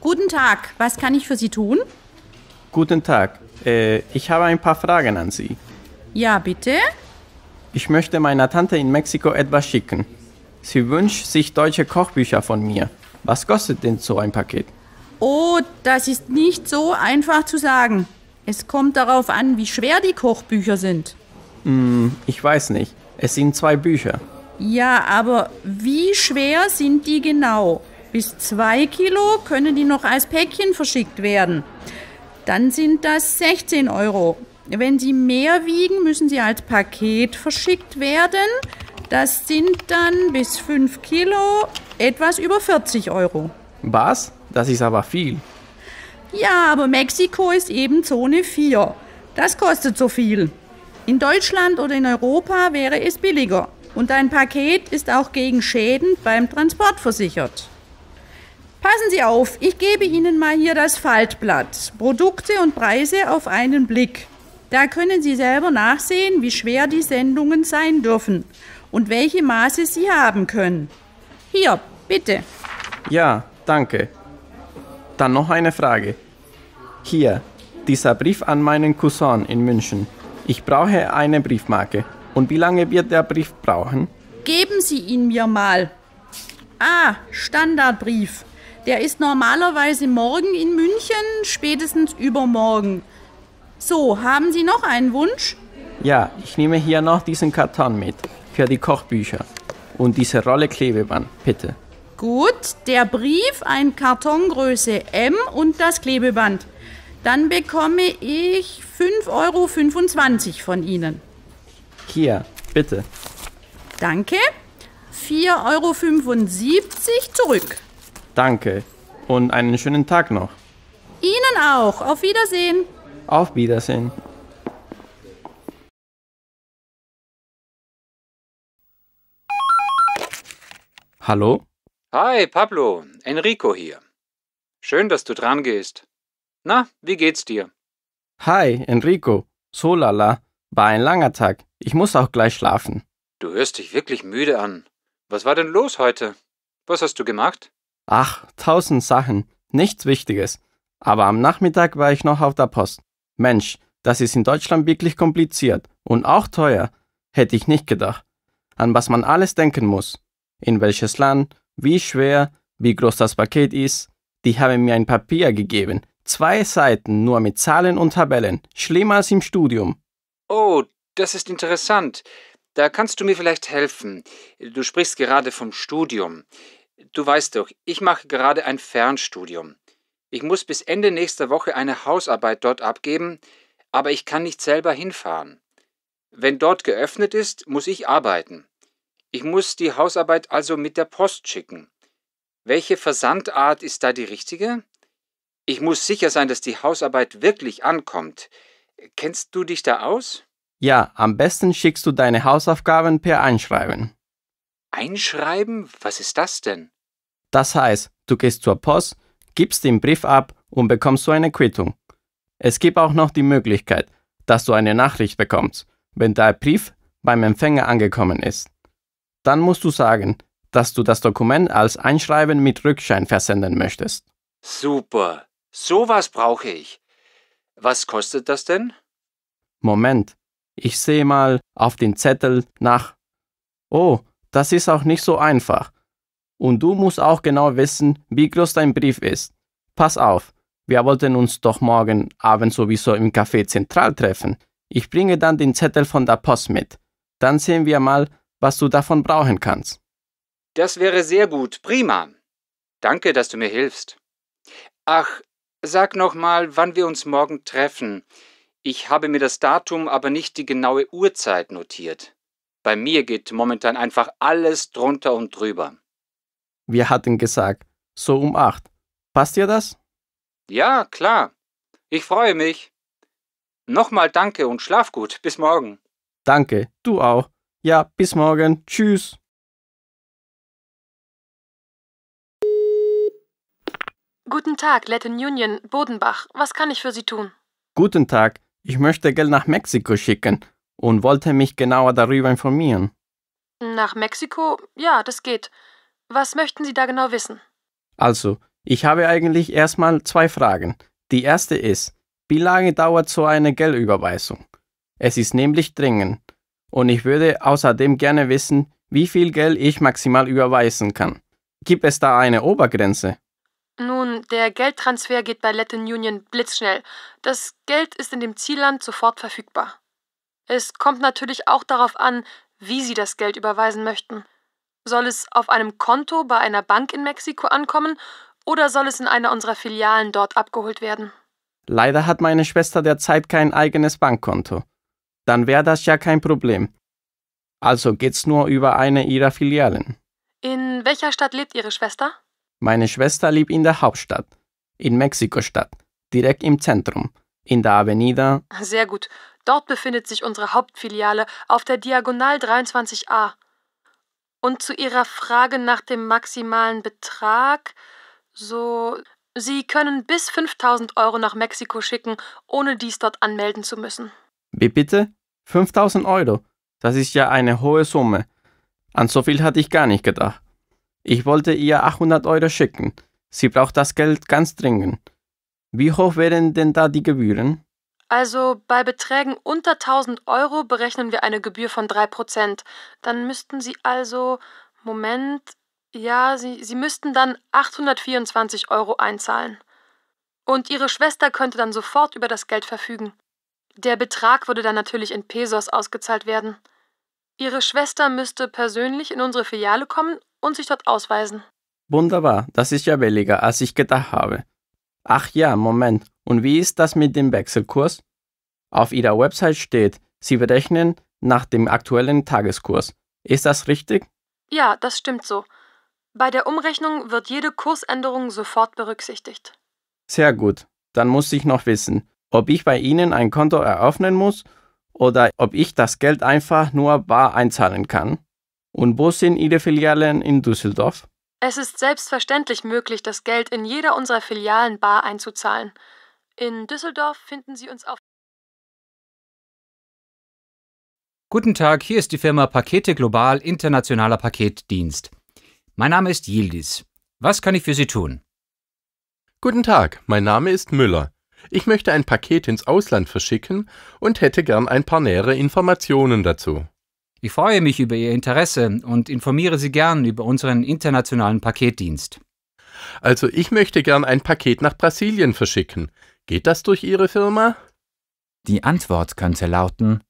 Guten Tag, was kann ich für Sie tun? Guten Tag, äh, ich habe ein paar Fragen an Sie. Ja, bitte? Ich möchte meiner Tante in Mexiko etwas schicken. Sie wünscht sich deutsche Kochbücher von mir. Was kostet denn so ein Paket? Oh, das ist nicht so einfach zu sagen. Es kommt darauf an, wie schwer die Kochbücher sind. Hm, ich weiß nicht. Es sind zwei Bücher. Ja, aber wie schwer sind die genau? bis 2 Kilo können die noch als Päckchen verschickt werden. Dann sind das 16 Euro. Wenn sie mehr wiegen, müssen sie als Paket verschickt werden. Das sind dann bis 5 Kilo etwas über 40 Euro. Was? Das ist aber viel. Ja, aber Mexiko ist eben Zone 4. Das kostet so viel. In Deutschland oder in Europa wäre es billiger. Und ein Paket ist auch gegen Schäden beim Transport versichert. Passen Sie auf, ich gebe Ihnen mal hier das Faltblatt. Produkte und Preise auf einen Blick. Da können Sie selber nachsehen, wie schwer die Sendungen sein dürfen und welche Maße sie haben können. Hier, bitte. Ja, danke. Dann noch eine Frage. Hier, dieser Brief an meinen Cousin in München. Ich brauche eine Briefmarke. Und wie lange wird der Brief brauchen? Geben Sie ihn mir mal. Ah, Standardbrief. Der ist normalerweise morgen in München, spätestens übermorgen. So, haben Sie noch einen Wunsch? Ja, ich nehme hier noch diesen Karton mit für die Kochbücher und diese Rolle Klebeband, bitte. Gut, der Brief, ein Kartongröße M und das Klebeband. Dann bekomme ich 5,25 Euro von Ihnen. Hier, bitte. Danke. 4,75 Euro zurück. Danke und einen schönen Tag noch. Ihnen auch. Auf Wiedersehen. Auf Wiedersehen. Hallo? Hi, Pablo. Enrico hier. Schön, dass du dran gehst. Na, wie geht's dir? Hi, Enrico. So lala. War ein langer Tag. Ich muss auch gleich schlafen. Du hörst dich wirklich müde an. Was war denn los heute? Was hast du gemacht? Ach, tausend Sachen, nichts Wichtiges. Aber am Nachmittag war ich noch auf der Post. Mensch, das ist in Deutschland wirklich kompliziert und auch teuer. Hätte ich nicht gedacht. An was man alles denken muss. In welches Land, wie schwer, wie groß das Paket ist. Die haben mir ein Papier gegeben. Zwei Seiten nur mit Zahlen und Tabellen. Schlimmer als im Studium. Oh, das ist interessant. Da kannst du mir vielleicht helfen. Du sprichst gerade vom Studium. Du weißt doch, ich mache gerade ein Fernstudium. Ich muss bis Ende nächster Woche eine Hausarbeit dort abgeben, aber ich kann nicht selber hinfahren. Wenn dort geöffnet ist, muss ich arbeiten. Ich muss die Hausarbeit also mit der Post schicken. Welche Versandart ist da die richtige? Ich muss sicher sein, dass die Hausarbeit wirklich ankommt. Kennst du dich da aus? Ja, am besten schickst du deine Hausaufgaben per Einschreiben. Einschreiben? Was ist das denn? Das heißt, du gehst zur Post, gibst den Brief ab und bekommst so eine Quittung. Es gibt auch noch die Möglichkeit, dass du eine Nachricht bekommst, wenn dein Brief beim Empfänger angekommen ist. Dann musst du sagen, dass du das Dokument als Einschreiben mit Rückschein versenden möchtest. Super, sowas brauche ich. Was kostet das denn? Moment, ich sehe mal auf den Zettel nach. Oh, das ist auch nicht so einfach. Und du musst auch genau wissen, wie groß dein Brief ist. Pass auf, wir wollten uns doch morgen Abend sowieso im Café Zentral treffen. Ich bringe dann den Zettel von der Post mit. Dann sehen wir mal, was du davon brauchen kannst. Das wäre sehr gut, prima. Danke, dass du mir hilfst. Ach, sag nochmal, wann wir uns morgen treffen. Ich habe mir das Datum, aber nicht die genaue Uhrzeit notiert. Bei mir geht momentan einfach alles drunter und drüber. Wir hatten gesagt, so um acht. Passt dir das? Ja, klar. Ich freue mich. Nochmal danke und schlaf gut. Bis morgen. Danke, du auch. Ja, bis morgen. Tschüss. Guten Tag, Latin Union, Bodenbach. Was kann ich für Sie tun? Guten Tag. Ich möchte Geld nach Mexiko schicken und wollte mich genauer darüber informieren. Nach Mexiko? Ja, das geht. Was möchten Sie da genau wissen? Also, ich habe eigentlich erstmal zwei Fragen. Die erste ist, wie lange dauert so eine Geldüberweisung? Es ist nämlich dringend. Und ich würde außerdem gerne wissen, wie viel Geld ich maximal überweisen kann. Gibt es da eine Obergrenze? Nun, der Geldtransfer geht bei Latin Union blitzschnell. Das Geld ist in dem Zielland sofort verfügbar. Es kommt natürlich auch darauf an, wie Sie das Geld überweisen möchten. Soll es auf einem Konto bei einer Bank in Mexiko ankommen oder soll es in einer unserer Filialen dort abgeholt werden? Leider hat meine Schwester derzeit kein eigenes Bankkonto. Dann wäre das ja kein Problem. Also geht's nur über eine ihrer Filialen. In welcher Stadt lebt Ihre Schwester? Meine Schwester lebt in der Hauptstadt, in Mexiko-Stadt, direkt im Zentrum, in der Avenida. Sehr gut. Dort befindet sich unsere Hauptfiliale auf der Diagonal 23a. Und zu Ihrer Frage nach dem maximalen Betrag, so. Sie können bis 5000 Euro nach Mexiko schicken, ohne dies dort anmelden zu müssen. Wie bitte? 5000 Euro? Das ist ja eine hohe Summe. An so viel hatte ich gar nicht gedacht. Ich wollte ihr 800 Euro schicken. Sie braucht das Geld ganz dringend. Wie hoch wären denn da die Gebühren? Also bei Beträgen unter 1000 Euro berechnen wir eine Gebühr von 3%. Dann müssten Sie also, Moment, ja, Sie, Sie müssten dann 824 Euro einzahlen. Und Ihre Schwester könnte dann sofort über das Geld verfügen. Der Betrag würde dann natürlich in Pesos ausgezahlt werden. Ihre Schwester müsste persönlich in unsere Filiale kommen und sich dort ausweisen. Wunderbar, das ist ja billiger, als ich gedacht habe. Ach ja, Moment. Und wie ist das mit dem Wechselkurs? Auf Ihrer Website steht, Sie berechnen nach dem aktuellen Tageskurs. Ist das richtig? Ja, das stimmt so. Bei der Umrechnung wird jede Kursänderung sofort berücksichtigt. Sehr gut. Dann muss ich noch wissen, ob ich bei Ihnen ein Konto eröffnen muss oder ob ich das Geld einfach nur bar einzahlen kann. Und wo sind Ihre Filialen in Düsseldorf? Es ist selbstverständlich möglich, das Geld in jeder unserer Filialen bar einzuzahlen. In Düsseldorf finden Sie uns auf Guten Tag, hier ist die Firma Pakete Global Internationaler Paketdienst. Mein Name ist Yildiz. Was kann ich für Sie tun? Guten Tag, mein Name ist Müller. Ich möchte ein Paket ins Ausland verschicken und hätte gern ein paar nähere Informationen dazu. Ich freue mich über Ihr Interesse und informiere Sie gern über unseren internationalen Paketdienst. Also ich möchte gern ein Paket nach Brasilien verschicken. Geht das durch Ihre Firma? Die Antwort könnte lauten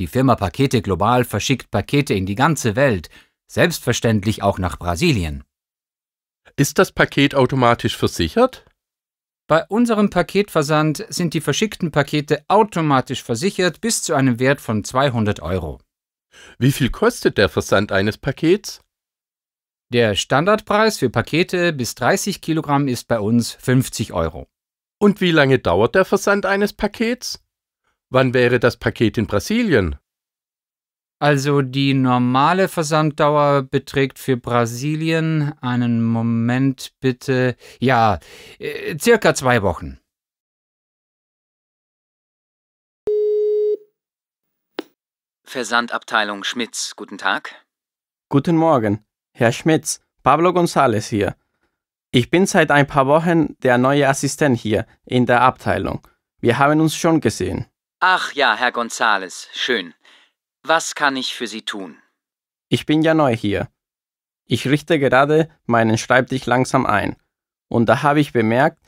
Die Firma Pakete Global verschickt Pakete in die ganze Welt, selbstverständlich auch nach Brasilien. Ist das Paket automatisch versichert? Bei unserem Paketversand sind die verschickten Pakete automatisch versichert bis zu einem Wert von 200 Euro. Wie viel kostet der Versand eines Pakets? Der Standardpreis für Pakete bis 30 Kilogramm ist bei uns 50 Euro. Und wie lange dauert der Versand eines Pakets? Wann wäre das Paket in Brasilien? Also die normale Versanddauer beträgt für Brasilien einen Moment bitte, ja, äh, circa zwei Wochen. Versandabteilung Schmitz, guten Tag. Guten Morgen, Herr Schmitz, Pablo González hier. Ich bin seit ein paar Wochen der neue Assistent hier in der Abteilung. Wir haben uns schon gesehen. Ach ja, Herr Gonzales, schön. Was kann ich für Sie tun? Ich bin ja neu hier. Ich richte gerade meinen Schreibtisch langsam ein. Und da habe ich bemerkt,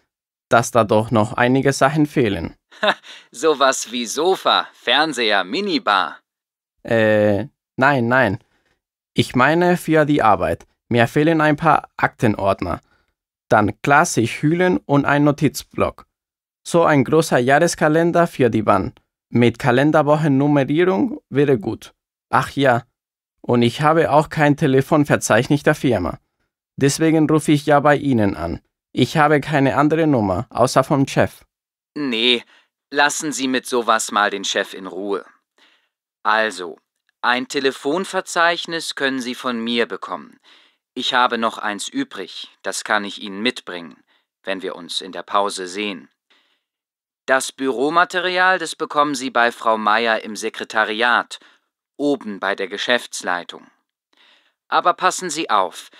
dass da doch noch einige Sachen fehlen. Ha, sowas wie Sofa, Fernseher, Minibar. Äh, nein, nein. Ich meine für die Arbeit. Mir fehlen ein paar Aktenordner dann klassisch Plastikhüllen und ein Notizblock. So ein großer Jahreskalender für die Wand. Mit Kalenderwochennummerierung wäre gut. Ach ja, und ich habe auch kein Telefonverzeichnis der Firma. Deswegen rufe ich ja bei Ihnen an. Ich habe keine andere Nummer, außer vom Chef. Nee, lassen Sie mit sowas mal den Chef in Ruhe. Also, ein Telefonverzeichnis können Sie von mir bekommen. Ich habe noch eins übrig, das kann ich Ihnen mitbringen, wenn wir uns in der Pause sehen. Das Büromaterial, das bekommen Sie bei Frau Meier im Sekretariat, oben bei der Geschäftsleitung. Aber passen Sie auf,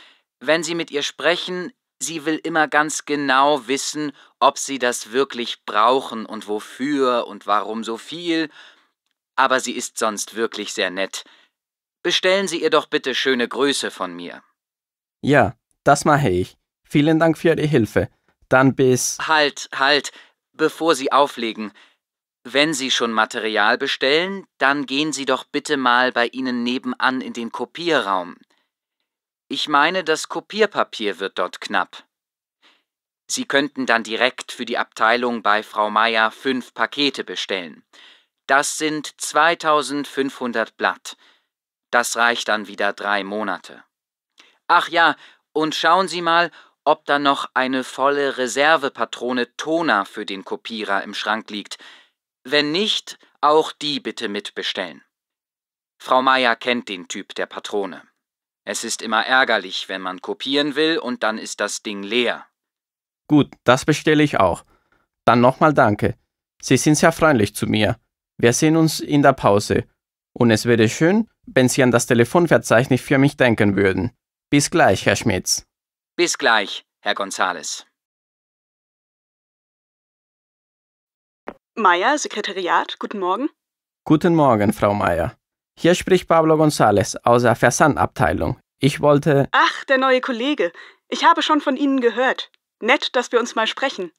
wenn Sie mit ihr sprechen, sie will immer ganz genau wissen, ob Sie das wirklich brauchen und wofür und warum so viel, aber sie ist sonst wirklich sehr nett. Bestellen Sie ihr doch bitte schöne Grüße von mir. Ja, das mache ich. Vielen Dank für Ihre Hilfe. Dann bis. Halt, halt, bevor Sie auflegen. Wenn Sie schon Material bestellen, dann gehen Sie doch bitte mal bei Ihnen nebenan in den Kopierraum. Ich meine, das Kopierpapier wird dort knapp. Sie könnten dann direkt für die Abteilung bei Frau Meier fünf Pakete bestellen. Das sind 2500 Blatt. Das reicht dann wieder drei Monate. Ach ja, und schauen Sie mal, ob da noch eine volle Reservepatrone Tona für den Kopierer im Schrank liegt. Wenn nicht, auch die bitte mitbestellen. Frau Meier kennt den Typ der Patrone. Es ist immer ärgerlich, wenn man kopieren will und dann ist das Ding leer. Gut, das bestelle ich auch. Dann nochmal danke. Sie sind sehr freundlich zu mir. Wir sehen uns in der Pause. Und es wäre schön, wenn Sie an das Telefonverzeichnis für mich denken würden. Bis gleich, Herr Schmitz. Bis gleich, Herr Gonzales. Meier, Sekretariat, guten Morgen. Guten Morgen, Frau Meier. Hier spricht Pablo González aus der Versandabteilung. Ich wollte. Ach, der neue Kollege. Ich habe schon von Ihnen gehört. Nett, dass wir uns mal sprechen.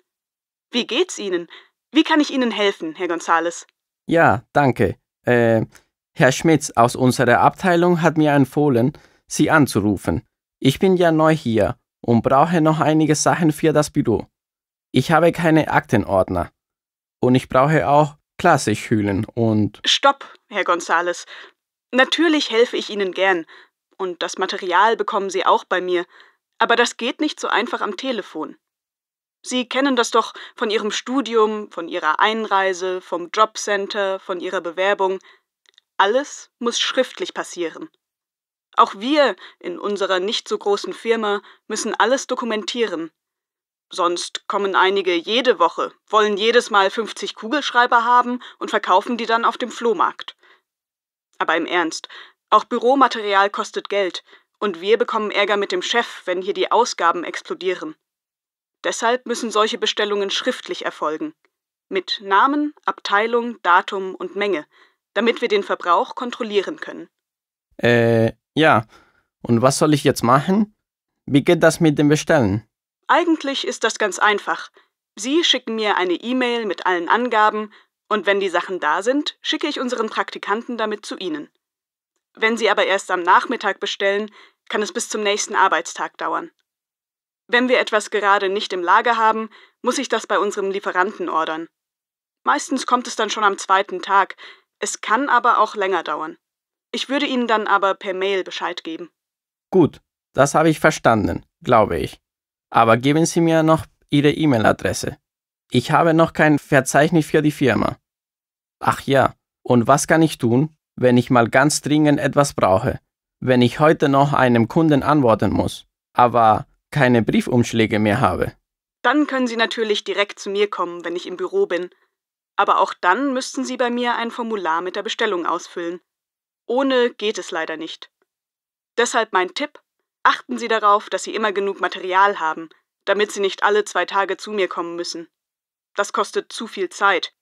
Wie geht's Ihnen? Wie kann ich Ihnen helfen, Herr González? Ja, danke. Äh, Herr Schmitz aus unserer Abteilung hat mir empfohlen, sie anzurufen. Ich bin ja neu hier und brauche noch einige Sachen für das Büro. Ich habe keine Aktenordner. Und ich brauche auch Plastikhüllen und. Stopp, Herr Gonzales. Natürlich helfe ich Ihnen gern. Und das Material bekommen Sie auch bei mir. Aber das geht nicht so einfach am Telefon. Sie kennen das doch von Ihrem Studium, von Ihrer Einreise, vom Jobcenter, von Ihrer Bewerbung. Alles muss schriftlich passieren. Auch wir in unserer nicht so großen Firma müssen alles dokumentieren. Sonst kommen einige jede Woche, wollen jedes Mal 50 Kugelschreiber haben und verkaufen die dann auf dem Flohmarkt. Aber im Ernst, auch Büromaterial kostet Geld und wir bekommen Ärger mit dem Chef, wenn hier die Ausgaben explodieren. Deshalb müssen solche Bestellungen schriftlich erfolgen. Mit Namen, Abteilung, Datum und Menge, damit wir den Verbrauch kontrollieren können. Äh, ja, und was soll ich jetzt machen? Wie geht das mit dem Bestellen? Eigentlich ist das ganz einfach. Sie schicken mir eine E-Mail mit allen Angaben und wenn die Sachen da sind, schicke ich unseren Praktikanten damit zu Ihnen. Wenn Sie aber erst am Nachmittag bestellen, kann es bis zum nächsten Arbeitstag dauern. Wenn wir etwas gerade nicht im Lager haben, muss ich das bei unserem Lieferanten ordern. Meistens kommt es dann schon am zweiten Tag, es kann aber auch länger dauern. Ich würde Ihnen dann aber per Mail Bescheid geben. Gut, das habe ich verstanden, glaube ich. Aber geben Sie mir noch Ihre E-Mail-Adresse. Ich habe noch kein Verzeichnis für die Firma. Ach ja, und was kann ich tun, wenn ich mal ganz dringend etwas brauche? Wenn ich heute noch einem Kunden antworten muss, aber keine Briefumschläge mehr habe? Dann können Sie natürlich direkt zu mir kommen, wenn ich im Büro bin. Aber auch dann müssten Sie bei mir ein Formular mit der Bestellung ausfüllen. Ohne geht es leider nicht. Deshalb mein Tipp, achten Sie darauf, dass Sie immer genug Material haben, damit Sie nicht alle zwei Tage zu mir kommen müssen. Das kostet zu viel Zeit.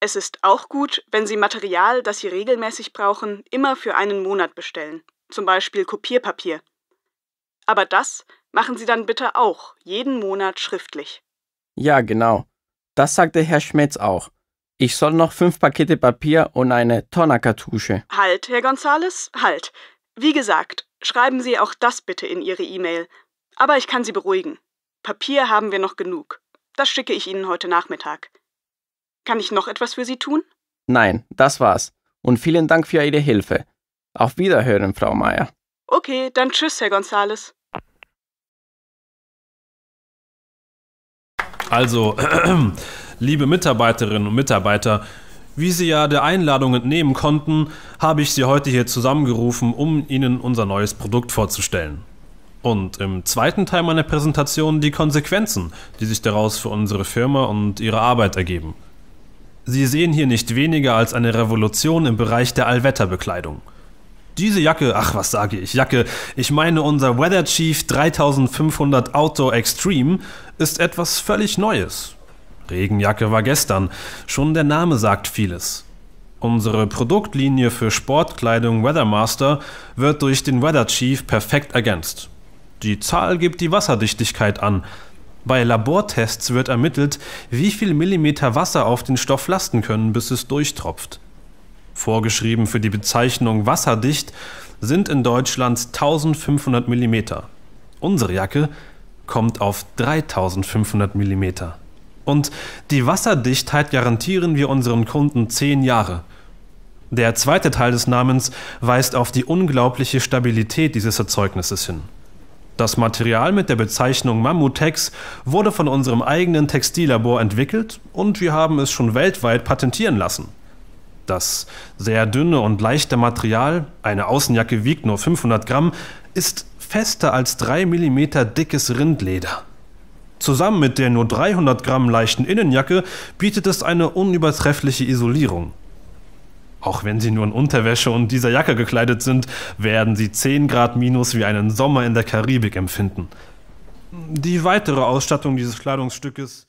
Es ist auch gut, wenn Sie Material, das Sie regelmäßig brauchen, immer für einen Monat bestellen, zum Beispiel Kopierpapier. Aber das machen Sie dann bitte auch jeden Monat schriftlich. Ja, genau. Das sagte Herr Schmetz auch. Ich soll noch fünf Pakete Papier und eine Tonnerkartusche. Halt, Herr Gonzales, halt. Wie gesagt, schreiben Sie auch das bitte in Ihre E-Mail. Aber ich kann Sie beruhigen. Papier haben wir noch genug. Das schicke ich Ihnen heute Nachmittag. Kann ich noch etwas für Sie tun? Nein, das war's. Und vielen Dank für Ihre Hilfe. Auf Wiederhören, Frau Meier. Okay, dann tschüss, Herr Gonzales. Also, Liebe Mitarbeiterinnen und Mitarbeiter, wie Sie ja der Einladung entnehmen konnten, habe ich Sie heute hier zusammengerufen, um Ihnen unser neues Produkt vorzustellen. Und im zweiten Teil meiner Präsentation die Konsequenzen, die sich daraus für unsere Firma und ihre Arbeit ergeben. Sie sehen hier nicht weniger als eine Revolution im Bereich der Allwetterbekleidung. Diese Jacke, ach was sage ich, Jacke, ich meine unser Weather Chief 3500 Outdoor Extreme ist etwas völlig Neues, Regenjacke war gestern. Schon der Name sagt vieles. Unsere Produktlinie für Sportkleidung Weathermaster wird durch den Weather Chief perfekt ergänzt. Die Zahl gibt die Wasserdichtigkeit an. Bei Labortests wird ermittelt, wie viel Millimeter Wasser auf den Stoff lasten können, bis es durchtropft. Vorgeschrieben für die Bezeichnung wasserdicht sind in Deutschland 1500 Millimeter. Unsere Jacke kommt auf 3500 Millimeter und die Wasserdichtheit garantieren wir unseren Kunden zehn Jahre. Der zweite Teil des Namens weist auf die unglaubliche Stabilität dieses Erzeugnisses hin. Das Material mit der Bezeichnung Mammutex wurde von unserem eigenen Textillabor entwickelt und wir haben es schon weltweit patentieren lassen. Das sehr dünne und leichte Material, eine Außenjacke wiegt nur 500 Gramm, ist fester als 3 mm dickes Rindleder. Zusammen mit der nur 300 Gramm leichten Innenjacke bietet es eine unübertreffliche Isolierung. Auch wenn sie nur in Unterwäsche und dieser Jacke gekleidet sind, werden sie 10 Grad minus wie einen Sommer in der Karibik empfinden. Die weitere Ausstattung dieses Kleidungsstückes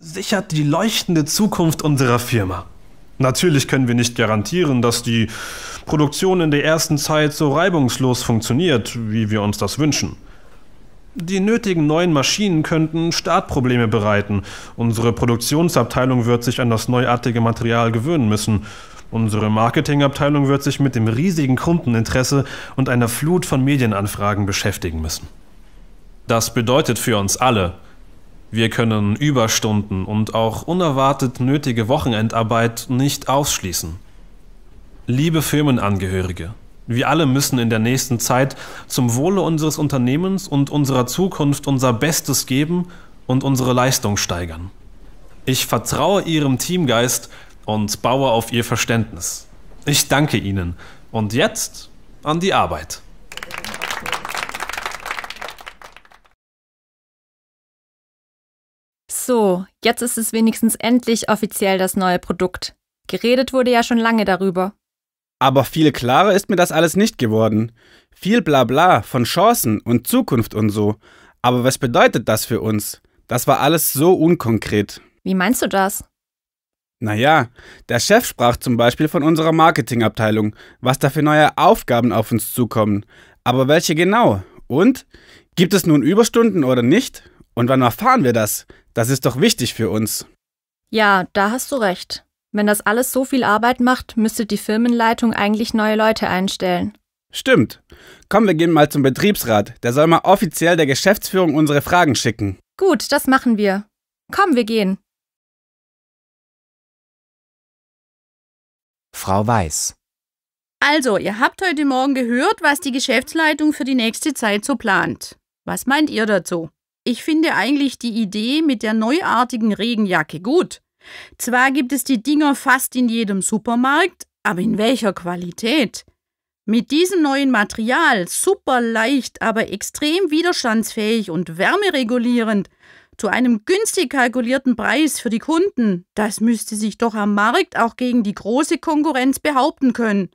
sichert die leuchtende Zukunft unserer Firma. Natürlich können wir nicht garantieren, dass die Produktion in der ersten Zeit so reibungslos funktioniert, wie wir uns das wünschen. Die nötigen neuen Maschinen könnten Startprobleme bereiten. Unsere Produktionsabteilung wird sich an das neuartige Material gewöhnen müssen. Unsere Marketingabteilung wird sich mit dem riesigen Kundeninteresse und einer Flut von Medienanfragen beschäftigen müssen. Das bedeutet für uns alle, wir können Überstunden und auch unerwartet nötige Wochenendarbeit nicht ausschließen. Liebe Firmenangehörige, wir alle müssen in der nächsten Zeit zum Wohle unseres Unternehmens und unserer Zukunft unser Bestes geben und unsere Leistung steigern. Ich vertraue Ihrem Teamgeist und baue auf Ihr Verständnis. Ich danke Ihnen. Und jetzt an die Arbeit. So, jetzt ist es wenigstens endlich offiziell das neue Produkt. Geredet wurde ja schon lange darüber. Aber viel klarer ist mir das alles nicht geworden. Viel Blabla von Chancen und Zukunft und so. Aber was bedeutet das für uns? Das war alles so unkonkret. Wie meinst du das? Naja, der Chef sprach zum Beispiel von unserer Marketingabteilung, was da für neue Aufgaben auf uns zukommen. Aber welche genau? Und? Gibt es nun Überstunden oder nicht? Und wann erfahren wir das? Das ist doch wichtig für uns. Ja, da hast du recht. Wenn das alles so viel Arbeit macht, müsste die Firmenleitung eigentlich neue Leute einstellen. Stimmt. Komm, wir gehen mal zum Betriebsrat. Der soll mal offiziell der Geschäftsführung unsere Fragen schicken. Gut, das machen wir. Komm, wir gehen. Frau Weiß. Also, ihr habt heute Morgen gehört, was die Geschäftsleitung für die nächste Zeit so plant. Was meint ihr dazu? Ich finde eigentlich die Idee mit der neuartigen Regenjacke gut. Zwar gibt es die Dinger fast in jedem Supermarkt, aber in welcher Qualität? Mit diesem neuen Material, super leicht, aber extrem widerstandsfähig und wärmeregulierend, zu einem günstig kalkulierten Preis für die Kunden, das müsste sich doch am Markt auch gegen die große Konkurrenz behaupten können.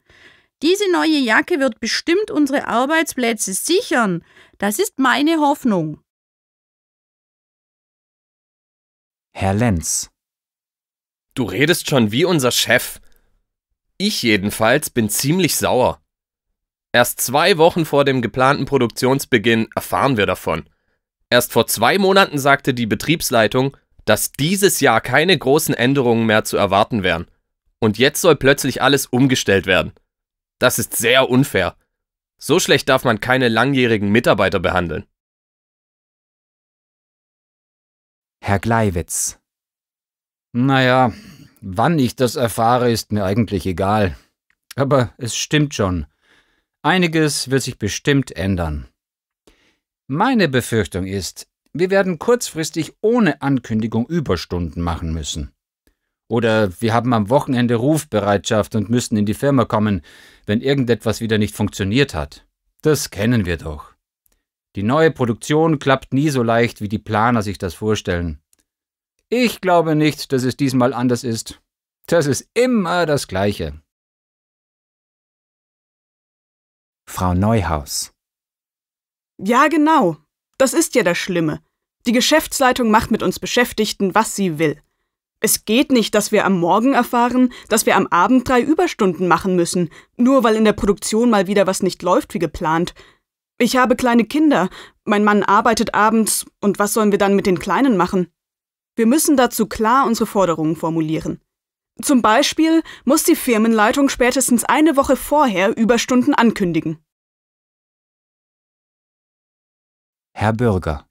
Diese neue Jacke wird bestimmt unsere Arbeitsplätze sichern. Das ist meine Hoffnung. Herr Lenz Du redest schon wie unser Chef. Ich jedenfalls bin ziemlich sauer. Erst zwei Wochen vor dem geplanten Produktionsbeginn erfahren wir davon. Erst vor zwei Monaten sagte die Betriebsleitung, dass dieses Jahr keine großen Änderungen mehr zu erwarten wären. Und jetzt soll plötzlich alles umgestellt werden. Das ist sehr unfair. So schlecht darf man keine langjährigen Mitarbeiter behandeln. Herr Gleiwitz naja, wann ich das erfahre, ist mir eigentlich egal. Aber es stimmt schon. Einiges wird sich bestimmt ändern. Meine Befürchtung ist, wir werden kurzfristig ohne Ankündigung Überstunden machen müssen. Oder wir haben am Wochenende Rufbereitschaft und müssen in die Firma kommen, wenn irgendetwas wieder nicht funktioniert hat. Das kennen wir doch. Die neue Produktion klappt nie so leicht, wie die Planer sich das vorstellen. Ich glaube nicht, dass es diesmal anders ist. Das ist immer das Gleiche. Frau Neuhaus. Ja, genau. Das ist ja das Schlimme. Die Geschäftsleitung macht mit uns Beschäftigten, was sie will. Es geht nicht, dass wir am Morgen erfahren, dass wir am Abend drei Überstunden machen müssen, nur weil in der Produktion mal wieder was nicht läuft wie geplant. Ich habe kleine Kinder, mein Mann arbeitet abends, und was sollen wir dann mit den Kleinen machen? Wir müssen dazu klar unsere Forderungen formulieren. Zum Beispiel muss die Firmenleitung spätestens eine Woche vorher Überstunden ankündigen. Herr Bürger.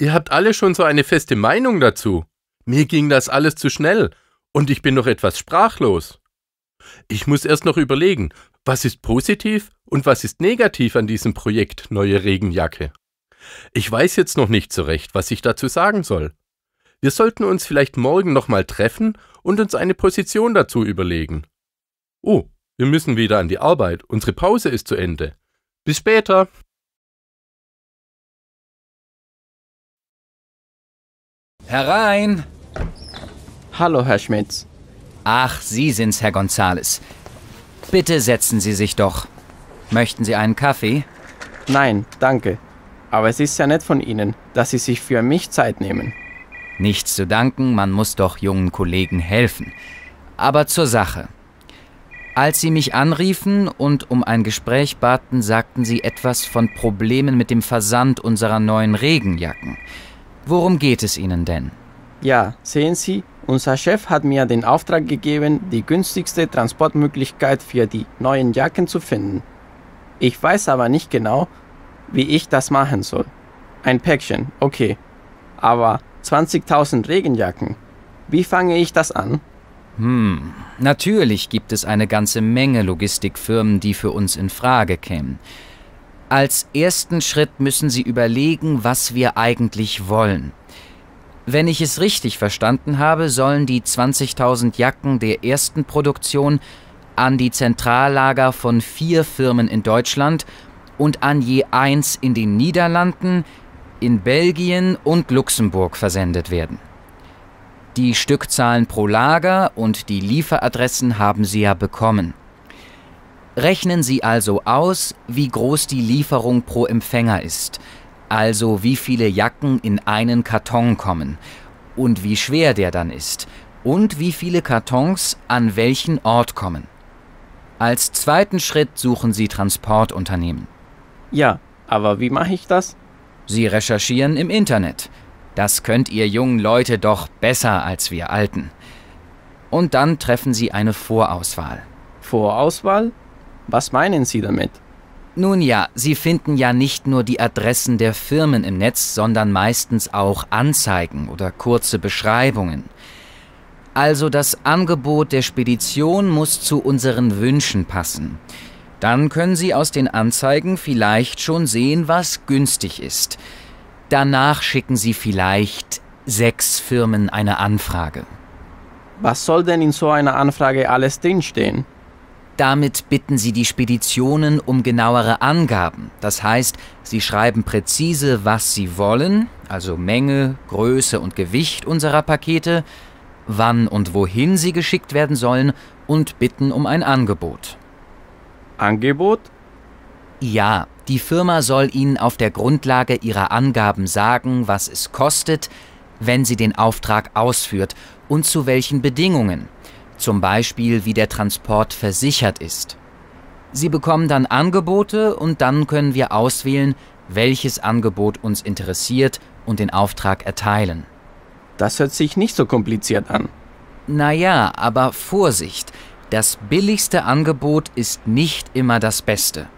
Ihr habt alle schon so eine feste Meinung dazu. Mir ging das alles zu schnell und ich bin noch etwas sprachlos. Ich muss erst noch überlegen, was ist positiv und was ist negativ an diesem Projekt Neue Regenjacke. Ich weiß jetzt noch nicht so recht, was ich dazu sagen soll. Wir sollten uns vielleicht morgen nochmal treffen und uns eine Position dazu überlegen. Oh, wir müssen wieder an die Arbeit. Unsere Pause ist zu Ende. Bis später. Herein! Hallo, Herr Schmitz. Ach, Sie sind's, Herr Gonzales. Bitte setzen Sie sich doch. Möchten Sie einen Kaffee? Nein, danke. Aber es ist ja nett von Ihnen, dass Sie sich für mich Zeit nehmen. Nichts zu danken, man muss doch jungen Kollegen helfen. Aber zur Sache. Als Sie mich anriefen und um ein Gespräch baten, sagten Sie etwas von Problemen mit dem Versand unserer neuen Regenjacken. Worum geht es Ihnen denn? Ja, sehen Sie, unser Chef hat mir den Auftrag gegeben, die günstigste Transportmöglichkeit für die neuen Jacken zu finden. Ich weiß aber nicht genau, wie ich das machen soll. Ein Päckchen, okay. Aber 20.000 Regenjacken. Wie fange ich das an? Hm, natürlich gibt es eine ganze Menge Logistikfirmen, die für uns in Frage kämen. Als ersten Schritt müssen Sie überlegen, was wir eigentlich wollen. Wenn ich es richtig verstanden habe, sollen die 20.000 Jacken der ersten Produktion an die Zentrallager von vier Firmen in Deutschland und an je eins in den Niederlanden, in Belgien und Luxemburg versendet werden. Die Stückzahlen pro Lager und die Lieferadressen haben Sie ja bekommen. Rechnen Sie also aus, wie groß die Lieferung pro Empfänger ist, also wie viele Jacken in einen Karton kommen und wie schwer der dann ist und wie viele Kartons an welchen Ort kommen. Als zweiten Schritt suchen Sie Transportunternehmen. Ja, aber wie mache ich das? Sie recherchieren im Internet. Das könnt ihr jungen Leute doch besser als wir Alten. Und dann treffen Sie eine Vorauswahl. Vorauswahl? Was meinen Sie damit? Nun ja, Sie finden ja nicht nur die Adressen der Firmen im Netz, sondern meistens auch Anzeigen oder kurze Beschreibungen. Also das Angebot der Spedition muss zu unseren Wünschen passen. Dann können Sie aus den Anzeigen vielleicht schon sehen, was günstig ist. Danach schicken Sie vielleicht sechs Firmen eine Anfrage. Was soll denn in so einer Anfrage alles drinstehen? Damit bitten Sie die Speditionen um genauere Angaben. Das heißt, Sie schreiben präzise, was Sie wollen, also Menge, Größe und Gewicht unserer Pakete, wann und wohin sie geschickt werden sollen und bitten um ein Angebot. Angebot? Ja, die Firma soll Ihnen auf der Grundlage Ihrer Angaben sagen, was es kostet, wenn sie den Auftrag ausführt und zu welchen Bedingungen, zum Beispiel wie der Transport versichert ist. Sie bekommen dann Angebote und dann können wir auswählen, welches Angebot uns interessiert und den Auftrag erteilen. Das hört sich nicht so kompliziert an. Naja, aber Vorsicht. Das billigste Angebot ist nicht immer das Beste.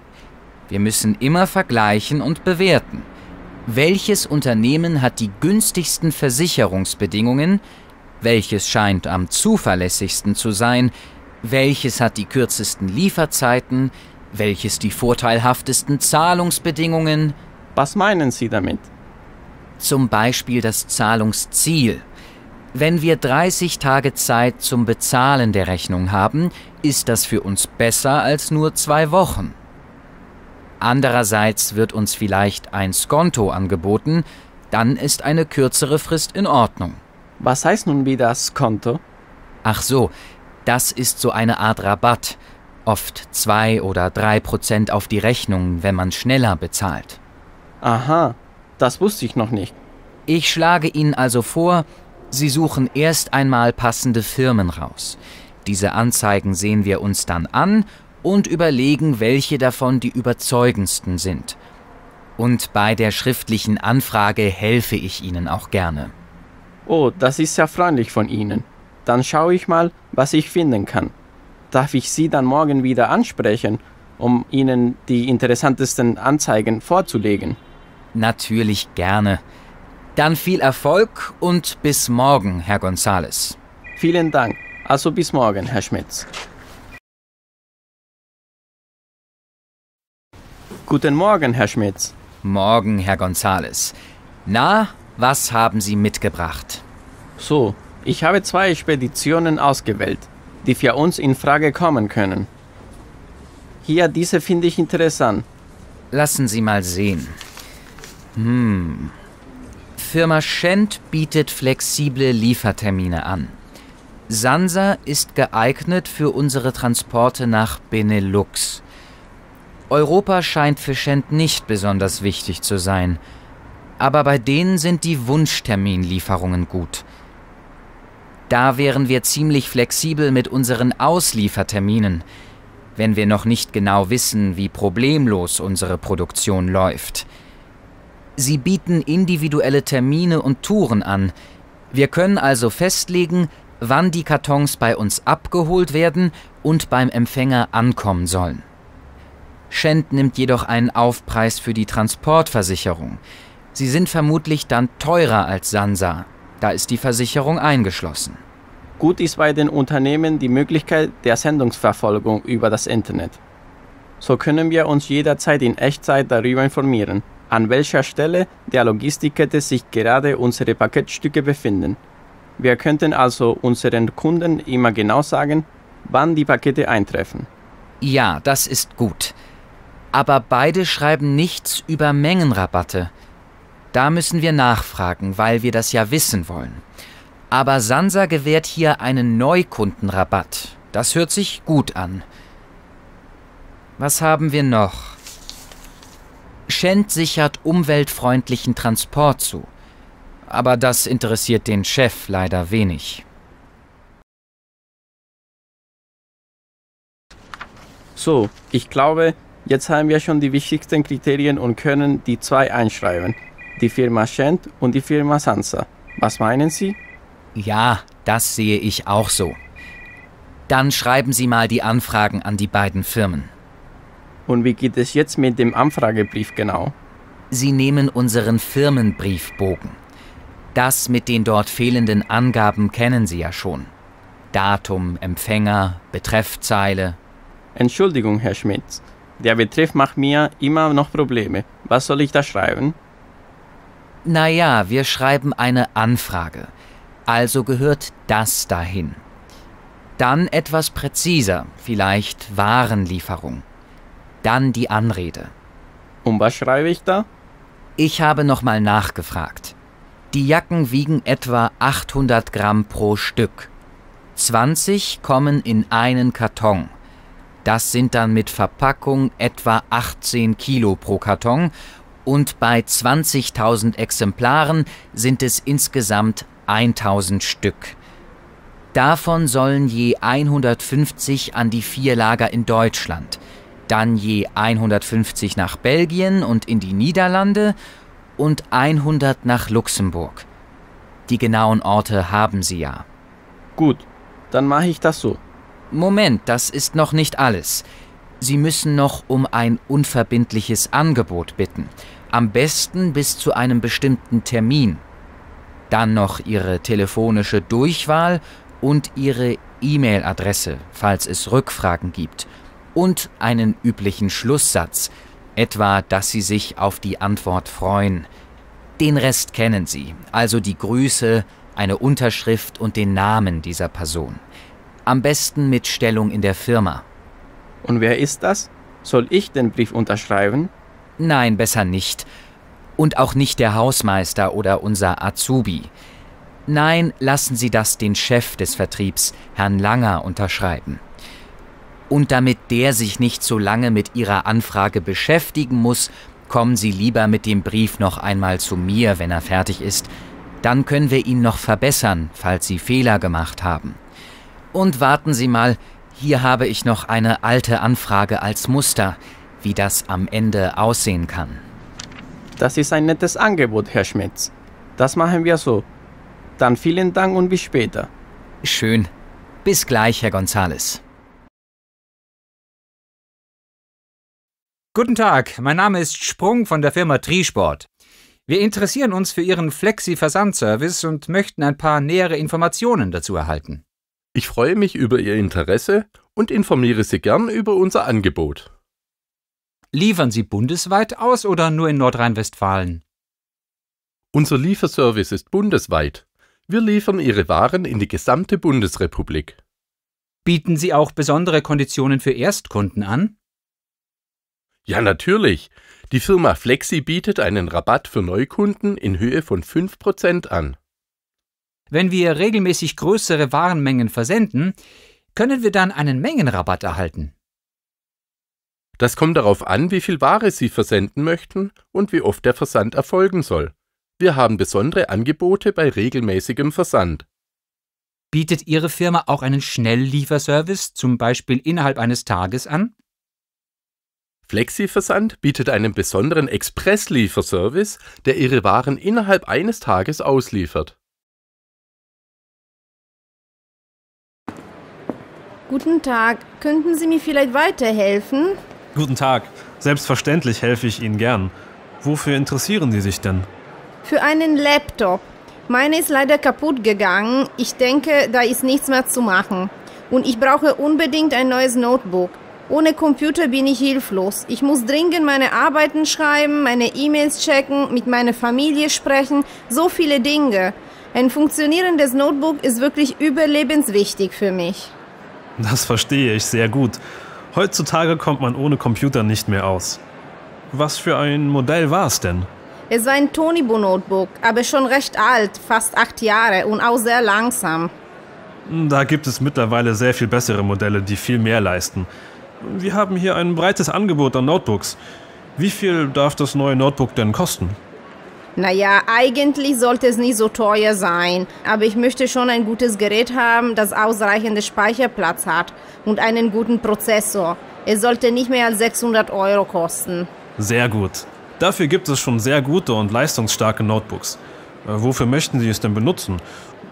Wir müssen immer vergleichen und bewerten. Welches Unternehmen hat die günstigsten Versicherungsbedingungen? Welches scheint am zuverlässigsten zu sein? Welches hat die kürzesten Lieferzeiten? Welches die vorteilhaftesten Zahlungsbedingungen? Was meinen Sie damit? Zum Beispiel das Zahlungsziel. Wenn wir 30 Tage Zeit zum Bezahlen der Rechnung haben, ist das für uns besser als nur zwei Wochen. Andererseits wird uns vielleicht ein Skonto angeboten, dann ist eine kürzere Frist in Ordnung. Was heißt nun wieder Skonto? Ach so, das ist so eine Art Rabatt. Oft zwei oder drei Prozent auf die Rechnung, wenn man schneller bezahlt. Aha, das wusste ich noch nicht. Ich schlage Ihnen also vor, Sie suchen erst einmal passende Firmen raus. Diese Anzeigen sehen wir uns dann an und überlegen, welche davon die überzeugendsten sind. Und bei der schriftlichen Anfrage helfe ich Ihnen auch gerne. Oh, das ist sehr freundlich von Ihnen. Dann schaue ich mal, was ich finden kann. Darf ich Sie dann morgen wieder ansprechen, um Ihnen die interessantesten Anzeigen vorzulegen? Natürlich gerne. Dann viel Erfolg und bis morgen, Herr Gonzales. Vielen Dank. Also bis morgen, Herr Schmitz. Guten Morgen, Herr Schmitz. Morgen, Herr Gonzales. Na, was haben Sie mitgebracht? So, ich habe zwei Speditionen ausgewählt, die für uns in Frage kommen können. Hier, diese finde ich interessant. Lassen Sie mal sehen. Hm, Firma Schent bietet flexible Liefertermine an. Sansa ist geeignet für unsere Transporte nach Benelux. Europa scheint für Schent nicht besonders wichtig zu sein, aber bei denen sind die Wunschterminlieferungen gut. Da wären wir ziemlich flexibel mit unseren Auslieferterminen, wenn wir noch nicht genau wissen, wie problemlos unsere Produktion läuft. Sie bieten individuelle Termine und Touren an. Wir können also festlegen, wann die Kartons bei uns abgeholt werden und beim Empfänger ankommen sollen. Schend nimmt jedoch einen Aufpreis für die Transportversicherung. Sie sind vermutlich dann teurer als Sansa. Da ist die Versicherung eingeschlossen. Gut ist bei den Unternehmen die Möglichkeit der Sendungsverfolgung über das Internet. So können wir uns jederzeit in Echtzeit darüber informieren, an welcher Stelle der Logistikkette sich gerade unsere Paketstücke befinden. Wir könnten also unseren Kunden immer genau sagen, wann die Pakete eintreffen. Ja, das ist gut. Aber beide schreiben nichts über Mengenrabatte. Da müssen wir nachfragen, weil wir das ja wissen wollen. Aber Sansa gewährt hier einen Neukundenrabatt. Das hört sich gut an. Was haben wir noch? Schent sichert umweltfreundlichen Transport zu. Aber das interessiert den Chef leider wenig. So, ich glaube, jetzt haben wir schon die wichtigsten Kriterien und können die zwei einschreiben. Die Firma Schent und die Firma Sansa. Was meinen Sie? Ja, das sehe ich auch so. Dann schreiben Sie mal die Anfragen an die beiden Firmen. Und wie geht es jetzt mit dem Anfragebrief genau? Sie nehmen unseren Firmenbriefbogen. Das mit den dort fehlenden Angaben kennen Sie ja schon. Datum, Empfänger, Betreffzeile. Entschuldigung, Herr Schmitz. Der Betreff macht mir immer noch Probleme. Was soll ich da schreiben? Naja, wir schreiben eine Anfrage. Also gehört das dahin. Dann etwas präziser, vielleicht Warenlieferung dann die Anrede. Und was schreibe ich da? Ich habe nochmal nachgefragt. Die Jacken wiegen etwa 800 Gramm pro Stück. 20 kommen in einen Karton. Das sind dann mit Verpackung etwa 18 Kilo pro Karton und bei 20.000 Exemplaren sind es insgesamt 1.000 Stück. Davon sollen je 150 an die vier Lager in Deutschland – dann je 150 nach Belgien und in die Niederlande und 100 nach Luxemburg. Die genauen Orte haben Sie ja. Gut, dann mache ich das so. Moment, das ist noch nicht alles. Sie müssen noch um ein unverbindliches Angebot bitten. Am besten bis zu einem bestimmten Termin. Dann noch Ihre telefonische Durchwahl und Ihre E-Mail-Adresse, falls es Rückfragen gibt und einen üblichen Schlusssatz, etwa, dass sie sich auf die Antwort freuen. Den Rest kennen Sie, also die Grüße, eine Unterschrift und den Namen dieser Person. Am besten mit Stellung in der Firma. Und wer ist das? Soll ich den Brief unterschreiben? Nein, besser nicht. Und auch nicht der Hausmeister oder unser Azubi. Nein, lassen Sie das den Chef des Vertriebs, Herrn Langer, unterschreiben. Und damit der sich nicht so lange mit Ihrer Anfrage beschäftigen muss, kommen Sie lieber mit dem Brief noch einmal zu mir, wenn er fertig ist. Dann können wir ihn noch verbessern, falls Sie Fehler gemacht haben. Und warten Sie mal, hier habe ich noch eine alte Anfrage als Muster, wie das am Ende aussehen kann. Das ist ein nettes Angebot, Herr Schmitz. Das machen wir so. Dann vielen Dank und bis später. Schön. Bis gleich, Herr Gonzales. Guten Tag, mein Name ist Sprung von der Firma Triesport. Wir interessieren uns für Ihren Flexi-Versandservice und möchten ein paar nähere Informationen dazu erhalten. Ich freue mich über Ihr Interesse und informiere Sie gern über unser Angebot. Liefern Sie bundesweit aus oder nur in Nordrhein-Westfalen? Unser Lieferservice ist bundesweit. Wir liefern Ihre Waren in die gesamte Bundesrepublik. Bieten Sie auch besondere Konditionen für Erstkunden an? Ja, natürlich. Die Firma Flexi bietet einen Rabatt für Neukunden in Höhe von 5% an. Wenn wir regelmäßig größere Warenmengen versenden, können wir dann einen Mengenrabatt erhalten. Das kommt darauf an, wie viel Ware Sie versenden möchten und wie oft der Versand erfolgen soll. Wir haben besondere Angebote bei regelmäßigem Versand. Bietet Ihre Firma auch einen Schnelllieferservice, zum Beispiel innerhalb eines Tages, an? Flexi-Versand bietet einen besonderen Express-Lieferservice, der Ihre Waren innerhalb eines Tages ausliefert. Guten Tag, könnten Sie mir vielleicht weiterhelfen? Guten Tag, selbstverständlich helfe ich Ihnen gern. Wofür interessieren Sie sich denn? Für einen Laptop. Meine ist leider kaputt gegangen. Ich denke, da ist nichts mehr zu machen. Und ich brauche unbedingt ein neues Notebook. Ohne Computer bin ich hilflos. Ich muss dringend meine Arbeiten schreiben, meine E-Mails checken, mit meiner Familie sprechen, so viele Dinge. Ein funktionierendes Notebook ist wirklich überlebenswichtig für mich. Das verstehe ich sehr gut. Heutzutage kommt man ohne Computer nicht mehr aus. Was für ein Modell war es denn? Es war ein Tonibo Notebook, aber schon recht alt, fast acht Jahre und auch sehr langsam. Da gibt es mittlerweile sehr viel bessere Modelle, die viel mehr leisten. Wir haben hier ein breites Angebot an Notebooks. Wie viel darf das neue Notebook denn kosten? Naja, eigentlich sollte es nicht so teuer sein, aber ich möchte schon ein gutes Gerät haben, das ausreichende Speicherplatz hat und einen guten Prozessor. Es sollte nicht mehr als 600 Euro kosten. Sehr gut. Dafür gibt es schon sehr gute und leistungsstarke Notebooks. Äh, wofür möchten Sie es denn benutzen?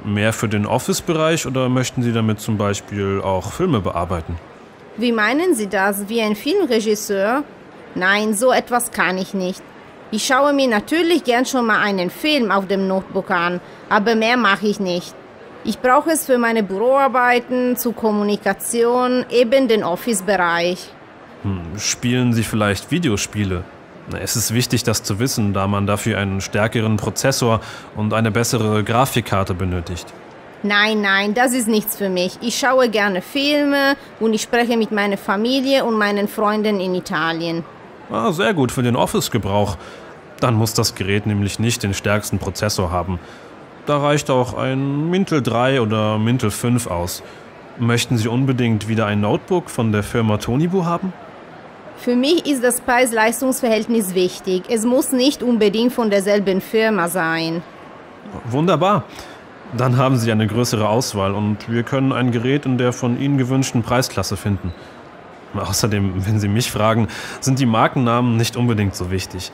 Mehr für den Office-Bereich oder möchten Sie damit zum Beispiel auch Filme bearbeiten? Wie meinen Sie das, wie ein Filmregisseur? Nein, so etwas kann ich nicht. Ich schaue mir natürlich gern schon mal einen Film auf dem Notebook an, aber mehr mache ich nicht. Ich brauche es für meine Büroarbeiten, zur Kommunikation, eben den Office-Bereich. Hm, spielen Sie vielleicht Videospiele? Es ist wichtig, das zu wissen, da man dafür einen stärkeren Prozessor und eine bessere Grafikkarte benötigt nein, nein, das ist nichts für mich. Ich schaue gerne Filme und ich spreche mit meiner Familie und meinen Freunden in Italien. Ah, sehr gut für den Office-Gebrauch. Dann muss das Gerät nämlich nicht den stärksten Prozessor haben. Da reicht auch ein Mintel 3 oder Mintel 5 aus. Möchten Sie unbedingt wieder ein Notebook von der Firma Tonibu haben? Für mich ist das Preis-Leistungs-Verhältnis wichtig. Es muss nicht unbedingt von derselben Firma sein. Wunderbar. Dann haben Sie eine größere Auswahl und wir können ein Gerät in der von Ihnen gewünschten Preisklasse finden. Außerdem, wenn Sie mich fragen, sind die Markennamen nicht unbedingt so wichtig,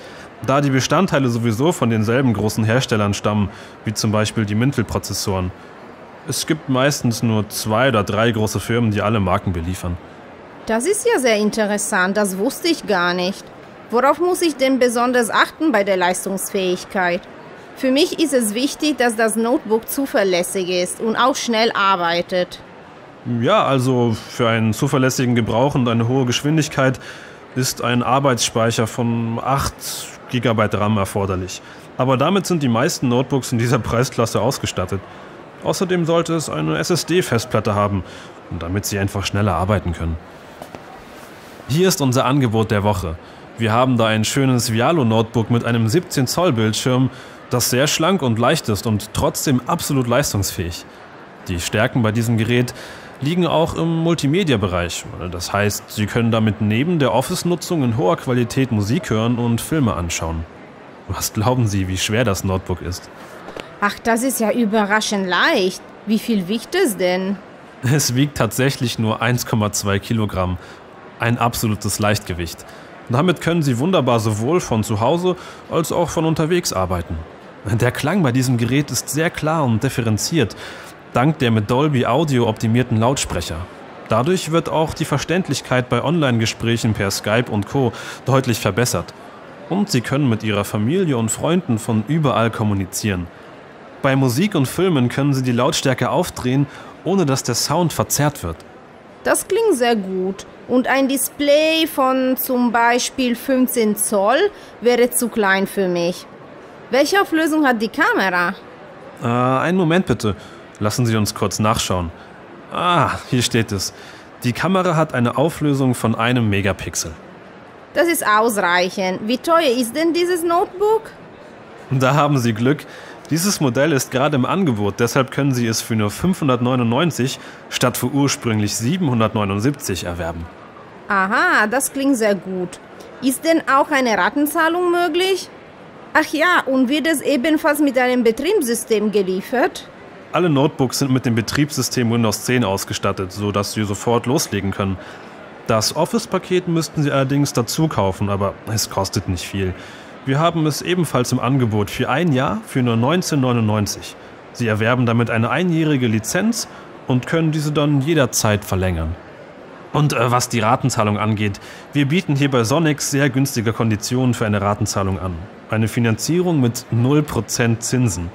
da die Bestandteile sowieso von denselben großen Herstellern stammen, wie zum Beispiel die Mintel-Prozessoren. Es gibt meistens nur zwei oder drei große Firmen, die alle Marken beliefern. Das ist ja sehr interessant, das wusste ich gar nicht. Worauf muss ich denn besonders achten bei der Leistungsfähigkeit? Für mich ist es wichtig, dass das Notebook zuverlässig ist und auch schnell arbeitet. Ja, also für einen zuverlässigen Gebrauch und eine hohe Geschwindigkeit ist ein Arbeitsspeicher von 8 GB RAM erforderlich. Aber damit sind die meisten Notebooks in dieser Preisklasse ausgestattet. Außerdem sollte es eine SSD-Festplatte haben, damit sie einfach schneller arbeiten können. Hier ist unser Angebot der Woche. Wir haben da ein schönes Vialo-Notebook mit einem 17-Zoll-Bildschirm das sehr schlank und leicht ist und trotzdem absolut leistungsfähig. Die Stärken bei diesem Gerät liegen auch im Multimedia-Bereich. Das heißt, Sie können damit neben der Office-Nutzung in hoher Qualität Musik hören und Filme anschauen. Was glauben Sie, wie schwer das Notebook ist? Ach, das ist ja überraschend leicht. Wie viel wiegt es denn? Es wiegt tatsächlich nur 1,2 Kilogramm. Ein absolutes Leichtgewicht. Damit können Sie wunderbar sowohl von zu Hause als auch von unterwegs arbeiten. Der Klang bei diesem Gerät ist sehr klar und differenziert, dank der mit Dolby Audio optimierten Lautsprecher. Dadurch wird auch die Verständlichkeit bei Online-Gesprächen per Skype und Co. deutlich verbessert. Und Sie können mit Ihrer Familie und Freunden von überall kommunizieren. Bei Musik und Filmen können Sie die Lautstärke aufdrehen, ohne dass der Sound verzerrt wird. Das klingt sehr gut. Und ein Display von zum Beispiel 15 Zoll wäre zu klein für mich. Welche Auflösung hat die Kamera? Äh, einen Moment bitte. Lassen Sie uns kurz nachschauen. Ah, hier steht es. Die Kamera hat eine Auflösung von einem Megapixel. Das ist ausreichend. Wie teuer ist denn dieses Notebook? Da haben Sie Glück. Dieses Modell ist gerade im Angebot, deshalb können Sie es für nur 599 statt für ursprünglich 779 erwerben. Aha, das klingt sehr gut. Ist denn auch eine Ratenzahlung möglich? Ach ja, und wird es ebenfalls mit einem Betriebssystem geliefert? Alle Notebooks sind mit dem Betriebssystem Windows 10 ausgestattet, sodass Sie sofort loslegen können. Das Office-Paket müssten Sie allerdings dazu kaufen, aber es kostet nicht viel. Wir haben es ebenfalls im Angebot für ein Jahr für nur 19,99. Sie erwerben damit eine einjährige Lizenz und können diese dann jederzeit verlängern. Und äh, was die Ratenzahlung angeht, wir bieten hier bei Sonics sehr günstige Konditionen für eine Ratenzahlung an. Eine Finanzierung mit 0% Zinsen.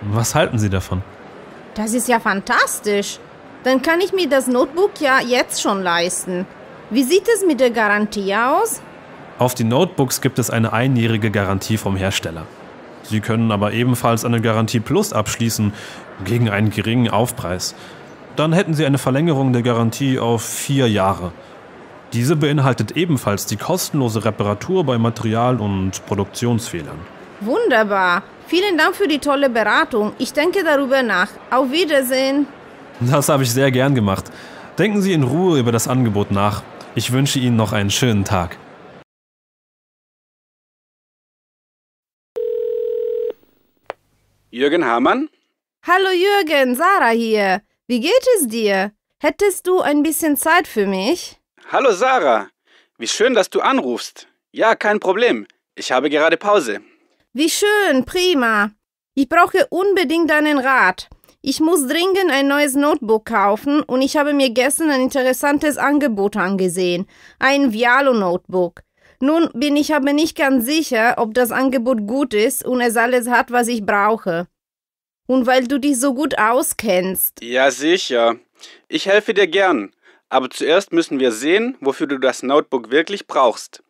Was halten Sie davon? Das ist ja fantastisch. Dann kann ich mir das Notebook ja jetzt schon leisten. Wie sieht es mit der Garantie aus? Auf die Notebooks gibt es eine einjährige Garantie vom Hersteller. Sie können aber ebenfalls eine Garantie Plus abschließen, gegen einen geringen Aufpreis. Dann hätten Sie eine Verlängerung der Garantie auf vier Jahre. Diese beinhaltet ebenfalls die kostenlose Reparatur bei Material- und Produktionsfehlern. Wunderbar. Vielen Dank für die tolle Beratung. Ich denke darüber nach. Auf Wiedersehen. Das habe ich sehr gern gemacht. Denken Sie in Ruhe über das Angebot nach. Ich wünsche Ihnen noch einen schönen Tag. Jürgen Hamann? Hallo Jürgen, Sarah hier. Wie geht es dir? Hättest du ein bisschen Zeit für mich? Hallo Sarah, wie schön, dass du anrufst. Ja, kein Problem. Ich habe gerade Pause. Wie schön, prima. Ich brauche unbedingt deinen Rat. Ich muss dringend ein neues Notebook kaufen und ich habe mir gestern ein interessantes Angebot angesehen. Ein Vialo-Notebook. Nun bin ich aber nicht ganz sicher, ob das Angebot gut ist und es alles hat, was ich brauche. Und weil du dich so gut auskennst. Ja, sicher. Ich helfe dir gern. Aber zuerst müssen wir sehen, wofür du das Notebook wirklich brauchst.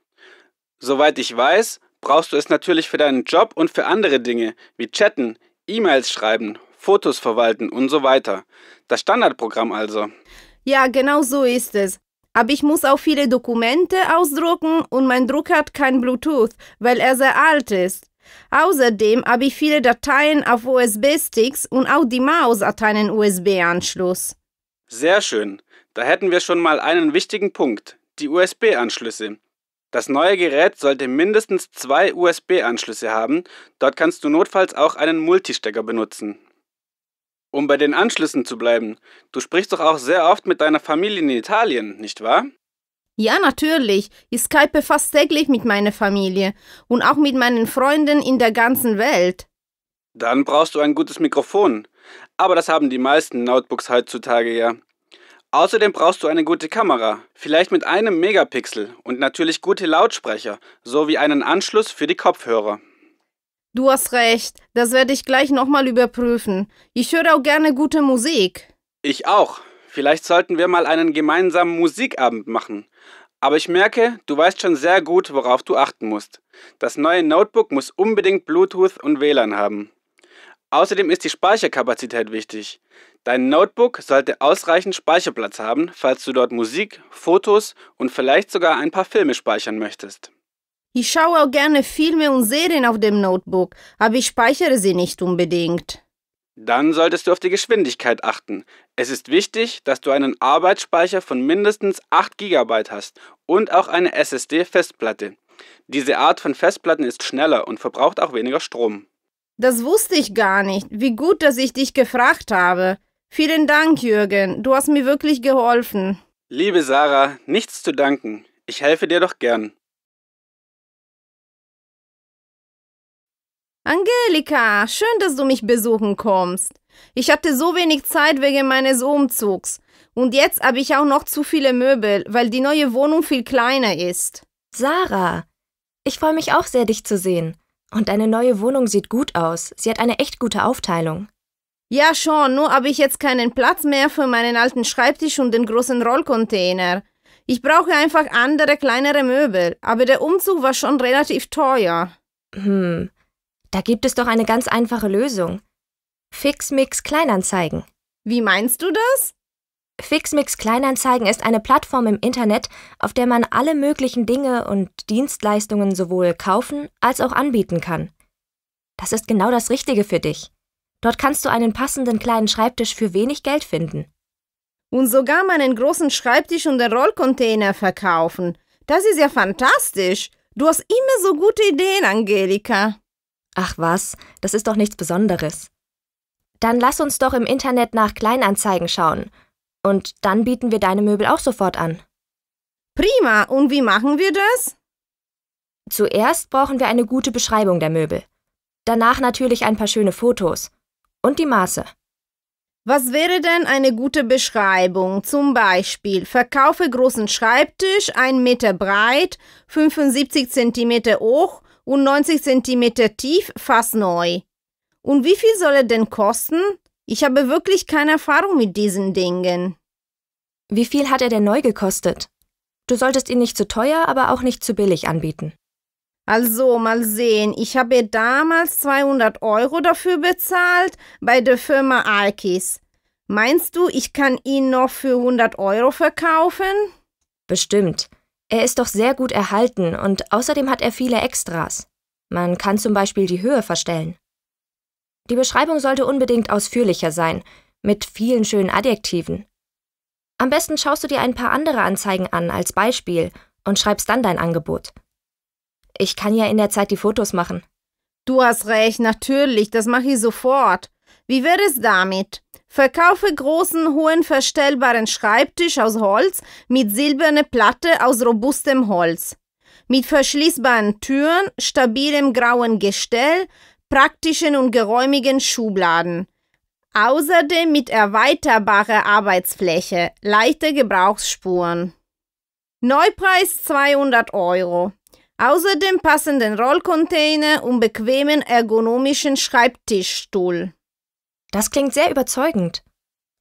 Soweit ich weiß, brauchst du es natürlich für deinen Job und für andere Dinge wie Chatten, E-Mails schreiben, Fotos verwalten und so weiter. Das Standardprogramm also. Ja, genau so ist es. Aber ich muss auch viele Dokumente ausdrucken und mein Drucker hat kein Bluetooth, weil er sehr alt ist. Außerdem habe ich viele Dateien auf USB-Sticks und auch die Maus hat einen USB-Anschluss. Sehr schön. Da hätten wir schon mal einen wichtigen Punkt, die USB-Anschlüsse. Das neue Gerät sollte mindestens zwei USB-Anschlüsse haben, dort kannst du notfalls auch einen Multistecker benutzen. Um bei den Anschlüssen zu bleiben, du sprichst doch auch sehr oft mit deiner Familie in Italien, nicht wahr? Ja, natürlich. Ich skype fast täglich mit meiner Familie und auch mit meinen Freunden in der ganzen Welt. Dann brauchst du ein gutes Mikrofon. Aber das haben die meisten Notebooks heutzutage ja. Außerdem brauchst du eine gute Kamera, vielleicht mit einem Megapixel und natürlich gute Lautsprecher sowie einen Anschluss für die Kopfhörer. Du hast recht, das werde ich gleich nochmal überprüfen. Ich höre auch gerne gute Musik. Ich auch. Vielleicht sollten wir mal einen gemeinsamen Musikabend machen. Aber ich merke, du weißt schon sehr gut, worauf du achten musst. Das neue Notebook muss unbedingt Bluetooth und WLAN haben. Außerdem ist die Speicherkapazität wichtig. Dein Notebook sollte ausreichend Speicherplatz haben, falls du dort Musik, Fotos und vielleicht sogar ein paar Filme speichern möchtest. Ich schaue auch gerne Filme und Serien auf dem Notebook, aber ich speichere sie nicht unbedingt. Dann solltest du auf die Geschwindigkeit achten. Es ist wichtig, dass du einen Arbeitsspeicher von mindestens 8 GB hast und auch eine SSD-Festplatte. Diese Art von Festplatten ist schneller und verbraucht auch weniger Strom. Das wusste ich gar nicht. Wie gut, dass ich dich gefragt habe. Vielen Dank, Jürgen. Du hast mir wirklich geholfen. Liebe Sarah, nichts zu danken. Ich helfe dir doch gern. Angelika, schön, dass du mich besuchen kommst. Ich hatte so wenig Zeit wegen meines Umzugs. Und jetzt habe ich auch noch zu viele Möbel, weil die neue Wohnung viel kleiner ist. Sarah, ich freue mich auch sehr, dich zu sehen. Und deine neue Wohnung sieht gut aus. Sie hat eine echt gute Aufteilung. Ja schon, nur habe ich jetzt keinen Platz mehr für meinen alten Schreibtisch und den großen Rollcontainer. Ich brauche einfach andere kleinere Möbel, aber der Umzug war schon relativ teuer. Hm, da gibt es doch eine ganz einfache Lösung. Fix Mix Kleinanzeigen. Wie meinst du das? Fixmix Kleinanzeigen ist eine Plattform im Internet, auf der man alle möglichen Dinge und Dienstleistungen sowohl kaufen als auch anbieten kann. Das ist genau das Richtige für dich. Dort kannst du einen passenden kleinen Schreibtisch für wenig Geld finden. Und sogar meinen großen Schreibtisch und den Rollcontainer verkaufen. Das ist ja fantastisch. Du hast immer so gute Ideen, Angelika. Ach was, das ist doch nichts Besonderes. Dann lass uns doch im Internet nach Kleinanzeigen schauen und dann bieten wir deine Möbel auch sofort an. Prima, und wie machen wir das? Zuerst brauchen wir eine gute Beschreibung der Möbel. Danach natürlich ein paar schöne Fotos. Und die Maße. Was wäre denn eine gute Beschreibung? Zum Beispiel, verkaufe großen Schreibtisch, 1 Meter breit, 75 cm hoch und 90 cm tief, fast neu. Und wie viel soll er denn kosten? Ich habe wirklich keine Erfahrung mit diesen Dingen. Wie viel hat er denn neu gekostet? Du solltest ihn nicht zu teuer, aber auch nicht zu billig anbieten. Also, mal sehen. Ich habe damals 200 Euro dafür bezahlt bei der Firma Alkis. Meinst du, ich kann ihn noch für 100 Euro verkaufen? Bestimmt. Er ist doch sehr gut erhalten und außerdem hat er viele Extras. Man kann zum Beispiel die Höhe verstellen. Die Beschreibung sollte unbedingt ausführlicher sein, mit vielen schönen Adjektiven. Am besten schaust du dir ein paar andere Anzeigen an als Beispiel und schreibst dann dein Angebot. Ich kann ja in der Zeit die Fotos machen. Du hast recht, natürlich, das mache ich sofort. Wie wäre es damit? Verkaufe großen, hohen, verstellbaren Schreibtisch aus Holz mit silberner Platte aus robustem Holz. Mit verschließbaren Türen, stabilem grauen Gestell, praktischen und geräumigen Schubladen. Außerdem mit erweiterbarer Arbeitsfläche, leichte Gebrauchsspuren. Neupreis 200 Euro. Außerdem passenden Rollcontainer und bequemen ergonomischen Schreibtischstuhl. Das klingt sehr überzeugend.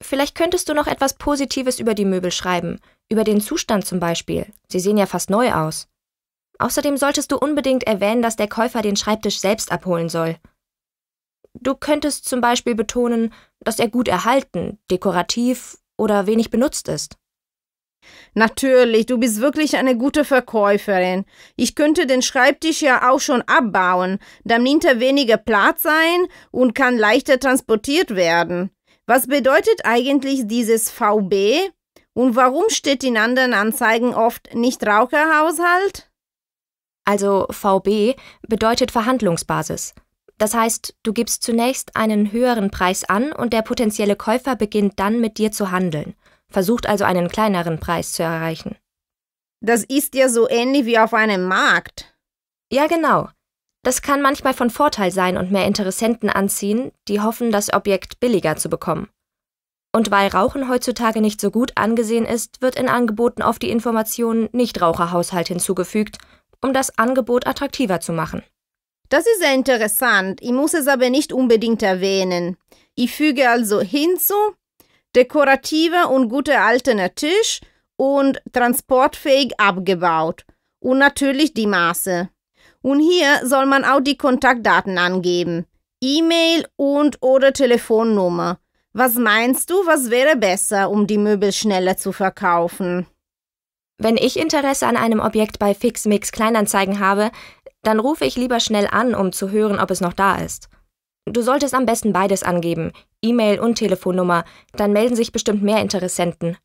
Vielleicht könntest du noch etwas Positives über die Möbel schreiben, über den Zustand zum Beispiel. Sie sehen ja fast neu aus. Außerdem solltest du unbedingt erwähnen, dass der Käufer den Schreibtisch selbst abholen soll. Du könntest zum Beispiel betonen, dass er gut erhalten, dekorativ oder wenig benutzt ist. Natürlich, du bist wirklich eine gute Verkäuferin. Ich könnte den Schreibtisch ja auch schon abbauen, dann nimmt er weniger Platz ein und kann leichter transportiert werden. Was bedeutet eigentlich dieses VB? Und warum steht in anderen Anzeigen oft Nichtraucherhaushalt? also VB, bedeutet Verhandlungsbasis. Das heißt, du gibst zunächst einen höheren Preis an und der potenzielle Käufer beginnt dann mit dir zu handeln, versucht also einen kleineren Preis zu erreichen. Das ist ja so ähnlich wie auf einem Markt. Ja, genau. Das kann manchmal von Vorteil sein und mehr Interessenten anziehen, die hoffen, das Objekt billiger zu bekommen. Und weil Rauchen heutzutage nicht so gut angesehen ist, wird in Angeboten oft die Information Nichtraucherhaushalt hinzugefügt um das Angebot attraktiver zu machen. Das ist sehr interessant. Ich muss es aber nicht unbedingt erwähnen. Ich füge also hinzu, dekorativer und guter altener Tisch und transportfähig abgebaut. Und natürlich die Maße. Und hier soll man auch die Kontaktdaten angeben. E-Mail und oder Telefonnummer. Was meinst du, was wäre besser, um die Möbel schneller zu verkaufen? Wenn ich Interesse an einem Objekt bei Fixmix Kleinanzeigen habe, dann rufe ich lieber schnell an, um zu hören, ob es noch da ist. Du solltest am besten beides angeben, E-Mail und Telefonnummer, dann melden sich bestimmt mehr Interessenten.